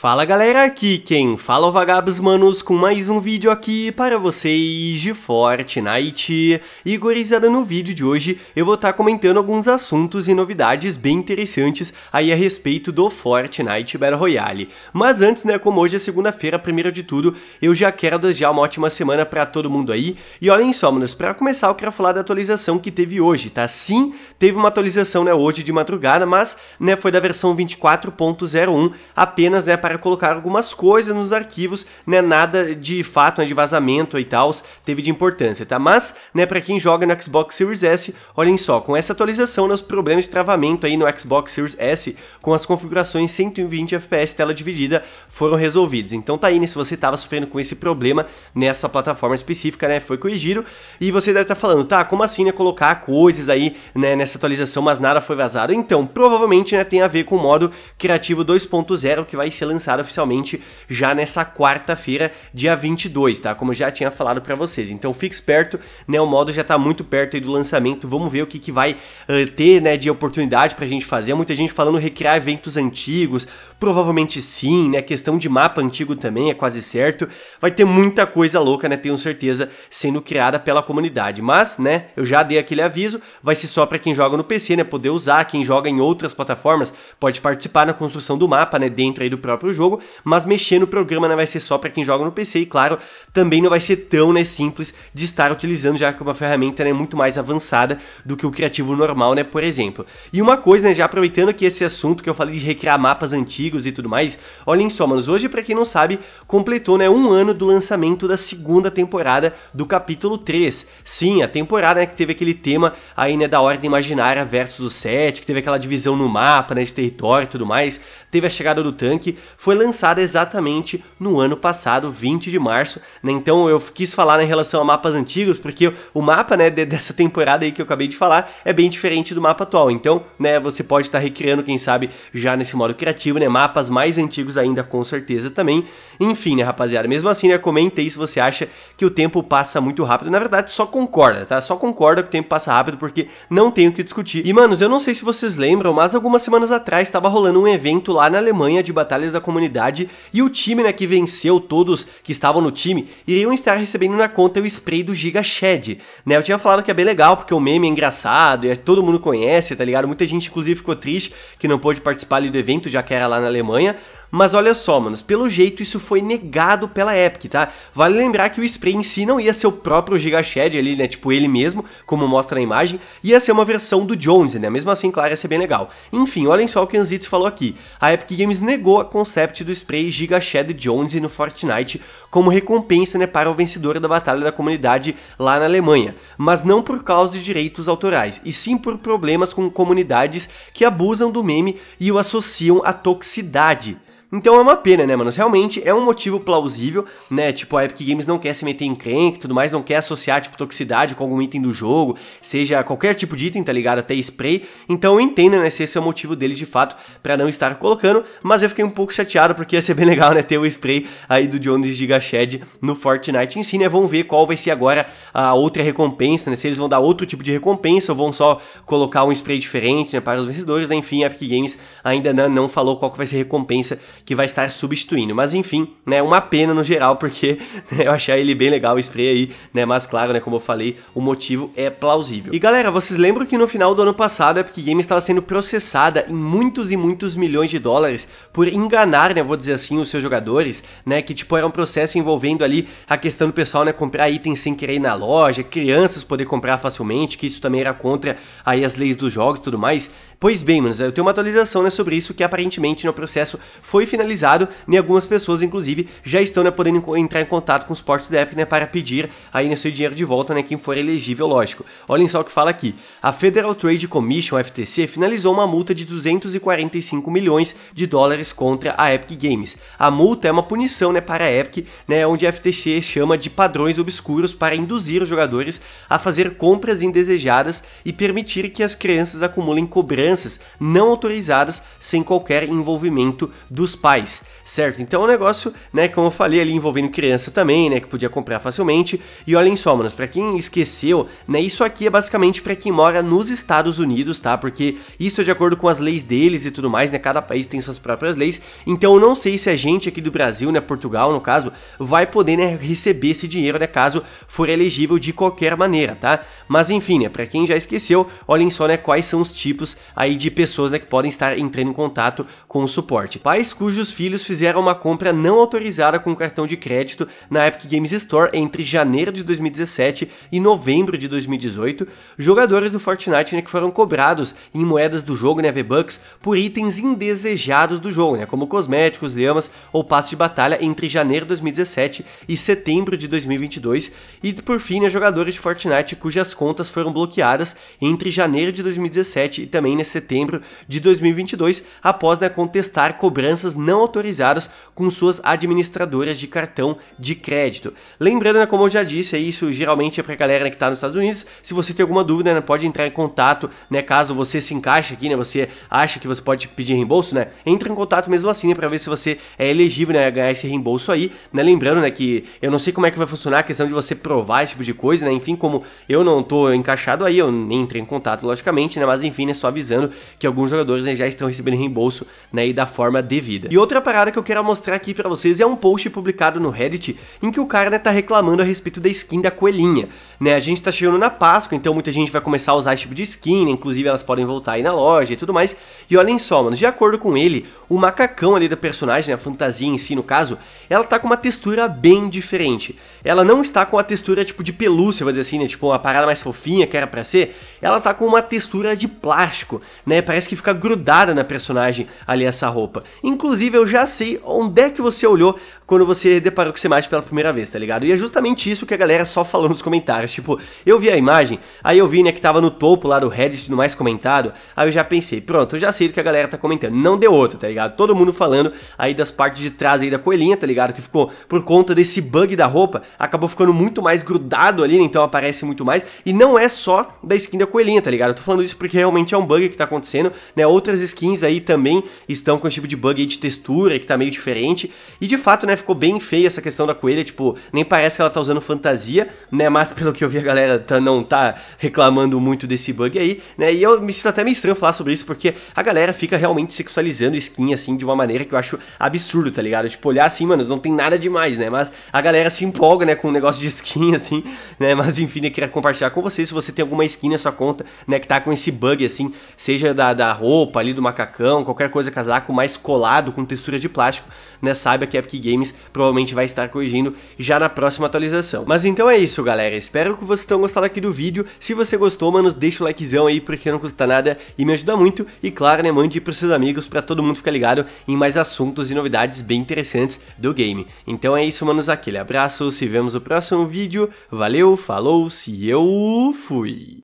Fala galera, aqui quem fala é o Vagabos Manos com mais um vídeo aqui para vocês de Fortnite. E gorizada, no vídeo de hoje eu vou estar tá comentando alguns assuntos e novidades bem interessantes aí a respeito do Fortnite Battle Royale. Mas antes, né, como hoje é segunda-feira, primeiro de tudo, eu já quero desejar uma ótima semana para todo mundo aí. E olhem só, manos, para começar eu quero falar da atualização que teve hoje, tá? Sim, teve uma atualização, né, hoje de madrugada, mas, né, foi da versão 24.01, apenas, né, para para colocar algumas coisas nos arquivos, né? Nada de fato, né, de vazamento e tal, teve de importância, tá? Mas, né, para quem joga no Xbox Series S, olhem só, com essa atualização, né, os problemas de travamento aí no Xbox Series S com as configurações 120 FPS tela dividida foram resolvidos. Então tá aí, né, se você tava sofrendo com esse problema nessa plataforma específica, né, foi corrigido e você deve estar tá falando, tá, como assim, né, colocar coisas aí, né, nessa atualização, mas nada foi vazado. Então, provavelmente, né, tem a ver com o modo criativo 2.0 que vai ser lançado lançado oficialmente já nessa quarta-feira, dia 22, tá? Como eu já tinha falado para vocês. Então fique esperto, né? O modo já tá muito perto do lançamento. Vamos ver o que, que vai uh, ter, né, de oportunidade pra gente fazer. Muita gente falando recriar eventos antigos, Provavelmente sim, né? Questão de mapa antigo também, é quase certo. Vai ter muita coisa louca, né? Tenho certeza, sendo criada pela comunidade. Mas, né, eu já dei aquele aviso, vai ser só para quem joga no PC, né? Poder usar, quem joga em outras plataformas pode participar na construção do mapa, né? Dentro aí do próprio jogo, mas mexer no programa né, vai ser só para quem joga no PC e, claro, também não vai ser tão né, simples de estar utilizando, já que é uma ferramenta né, muito mais avançada do que o criativo normal, né? Por exemplo. E uma coisa, né? Já aproveitando aqui esse assunto que eu falei de recriar mapas antigos antigos e tudo mais. Olhem só, manos, hoje, para quem não sabe, completou né, um ano do lançamento da segunda temporada do capítulo 3. Sim, a temporada né, que teve aquele tema aí né, da Ordem Imaginária versus o 7, que teve aquela divisão no mapa, né, de território e tudo mais, teve a chegada do tanque, foi lançada exatamente no ano passado, 20 de março, né, então eu quis falar né, em relação a mapas antigos, porque o mapa né, de, dessa temporada aí que eu acabei de falar é bem diferente do mapa atual, então né, você pode estar tá recriando, quem sabe, já nesse modo criativo, né, mapas mais antigos ainda com certeza também. Enfim, né, rapaziada, mesmo assim, né, comente aí se você acha que o tempo passa muito rápido. Na verdade, só concorda, tá? Só concorda que o tempo passa rápido porque não tem o que discutir. E, manos, eu não sei se vocês lembram, mas algumas semanas atrás estava rolando um evento lá na Alemanha de batalhas da comunidade e o time, né, que venceu todos que estavam no time, iriam estar recebendo na conta o spray do Giga Shed, né? Eu tinha falado que é bem legal porque o meme é engraçado e é, todo mundo conhece, tá ligado? Muita gente inclusive ficou triste que não pôde participar ali do evento, já que era lá na Alemanha, mas olha só, manos, pelo jeito isso foi negado pela Epic, tá? Vale lembrar que o spray em si não ia ser o próprio Giga Shed ali, né? Tipo, ele mesmo, como mostra na imagem, ia ser uma versão do Jones, né? Mesmo assim, claro, ia ser bem legal. Enfim, olhem só o que o Anzitsu falou aqui. A Epic Games negou a concept do spray Giga Shed Jones no Fortnite como recompensa, né, para o vencedor da batalha da comunidade lá na Alemanha, mas não por causa de direitos autorais, e sim por problemas com comunidades que abusam do meme e o associam à toxicidade. Então é uma pena, né, mano? Realmente é um motivo plausível, né? Tipo, a Epic Games não quer se meter em crank tudo mais, não quer associar, tipo, toxicidade com algum item do jogo, seja qualquer tipo de item, tá ligado? Até spray. Então entenda, né, se esse é o motivo deles de fato para não estar colocando. Mas eu fiquei um pouco chateado porque ia ser bem legal, né, ter o spray aí do Jones Giga Shed no Fortnite em si, né? Vamos ver qual vai ser agora a outra recompensa, né? Se eles vão dar outro tipo de recompensa ou vão só colocar um spray diferente, né, para os vencedores, né? Enfim, a Epic Games ainda não falou qual que vai ser a recompensa que vai estar substituindo. Mas enfim, né, uma pena no geral, porque né, eu achei ele bem legal o spray aí, né, mas claro, né, como eu falei, o motivo é plausível. E galera, vocês lembram que no final do ano passado a Epic Games estava sendo processada em muitos e muitos milhões de dólares por enganar, né, vou dizer assim, os seus jogadores, né, que tipo era um processo envolvendo ali a questão do pessoal, né, comprar itens sem querer na loja, crianças poder comprar facilmente, que isso também era contra aí as leis dos jogos e tudo mais. Pois bem, manos, eu tenho uma atualização, né, sobre isso que aparentemente no processo foi finalizado finalizado, e né, algumas pessoas, inclusive, já estão né, podendo entrar em contato com os portos da Epic né, para pedir aí né, seu dinheiro de volta, né, quem for elegível, lógico. Olhem só o que fala aqui. A Federal Trade Commission, FTC, finalizou uma multa de 245 milhões de dólares contra a Epic Games. A multa é uma punição né, para a Epic, né, onde a FTC chama de padrões obscuros para induzir os jogadores a fazer compras indesejadas e permitir que as crianças acumulem cobranças não autorizadas sem qualquer envolvimento dos pais certo? Então o é um negócio, né, como eu falei ali, envolvendo criança também, né, que podia comprar facilmente. E olhem só, manos, pra quem esqueceu, né, isso aqui é basicamente para quem mora nos Estados Unidos, tá? Porque isso é de acordo com as leis deles e tudo mais, né, cada país tem suas próprias leis. Então eu não sei se a gente aqui do Brasil, né, Portugal no caso, vai poder, né, receber esse dinheiro, né, caso for elegível de qualquer maneira, tá? Mas enfim, né, pra quem já esqueceu, olhem só, né, quais são os tipos aí de pessoas, né, que podem estar entrando em contato com o suporte. Pais cujos filhos fizeram fizeram uma compra não autorizada com cartão de crédito na Epic Games Store entre janeiro de 2017 e novembro de 2018, jogadores do Fortnite né, que foram cobrados em moedas do jogo, né, V-Bucks, por itens indesejados do jogo, né, como cosméticos, lemas ou passos de batalha entre janeiro de 2017 e setembro de 2022, e por fim, né, jogadores de Fortnite cujas contas foram bloqueadas entre janeiro de 2017 e também né, setembro de 2022 após né, contestar cobranças não autorizadas com suas administradoras de cartão de crédito. Lembrando, né, como eu já disse, isso geralmente é para a galera que está nos Estados Unidos. Se você tem alguma dúvida, né, pode entrar em contato, né, caso você se encaixe aqui, né, você acha que você pode pedir reembolso, né? Entra em contato mesmo assim, né, para ver se você é elegível, né, a ganhar esse reembolso aí, né? Lembrando, né, que eu não sei como é que vai funcionar a questão de você provar esse tipo de coisa, né? Enfim, como eu não tô encaixado aí, eu nem entrei em contato, logicamente, né? Mas enfim, né, só avisando que alguns jogadores né, já estão recebendo reembolso, né, e da forma devida. E outra parada cara que eu quero mostrar aqui para vocês é um post publicado no Reddit em que o cara né, tá reclamando a respeito da skin da coelhinha. Né, a gente tá chegando na Páscoa, então muita gente vai começar a usar esse tipo de skin, né, inclusive elas podem voltar aí na loja e tudo mais. E olhem só, mano, de acordo com ele, o macacão ali da personagem, né, a fantasia em si no caso, ela tá com uma textura bem diferente. Ela não está com a textura tipo de pelúcia, vou dizer assim, né, tipo uma parada mais fofinha que era para ser. Ela tá com uma textura de plástico, né, parece que fica grudada na personagem ali essa roupa. Inclusive eu já onde é que você olhou quando você deparou com essa imagem pela primeira vez, tá ligado? E é justamente isso que a galera só falou nos comentários. Tipo, eu vi a imagem, aí eu vi, né, que tava no topo lá do Reddit, no mais comentado. Aí eu já pensei, pronto, eu já sei do que a galera tá comentando. Não deu outra, tá ligado? Todo mundo falando aí das partes de trás aí da coelhinha, tá ligado? Que ficou por conta desse bug da roupa, acabou ficando muito mais grudado ali, né? Então aparece muito mais. E não é só da skin da coelhinha, tá ligado? Eu tô falando isso porque realmente é um bug que tá acontecendo, né? Outras skins aí também estão com esse tipo de bug aí de textura tá meio diferente. E de fato, né, ficou bem feio essa questão da coelha, tipo, nem parece que ela tá usando fantasia, né? Mas pelo que eu vi, a galera tá, não tá reclamando muito desse bug aí, né? E eu me sinto até meio estranho falar sobre isso, porque a galera fica realmente sexualizando skin, assim, de uma maneira que eu acho absurdo, tá ligado? Tipo, olhar assim, mano, não tem nada demais, né? Mas a galera se empolga, né, com o um negócio de skin, assim, né? Mas enfim, eu queria compartilhar com vocês se você tem alguma skin na sua conta, né, que tá com esse bug, assim, seja da, da roupa ali, do macacão, qualquer coisa, casaco mais colado, com textura de plástico plástico né? saiba que a Epic Games provavelmente vai estar corrigindo já na próxima atualização. Mas então é isso, galera. Espero que vocês tenham gostado aqui do vídeo. Se você gostou, manos, deixa o likezão aí porque não custa nada e me ajuda muito. E claro, né, mande para seus amigos para todo mundo ficar ligado em mais assuntos e novidades bem interessantes do game. Então é isso, manos. Aquele abraço, se vemos no próximo vídeo. Valeu, falou, se eu fui!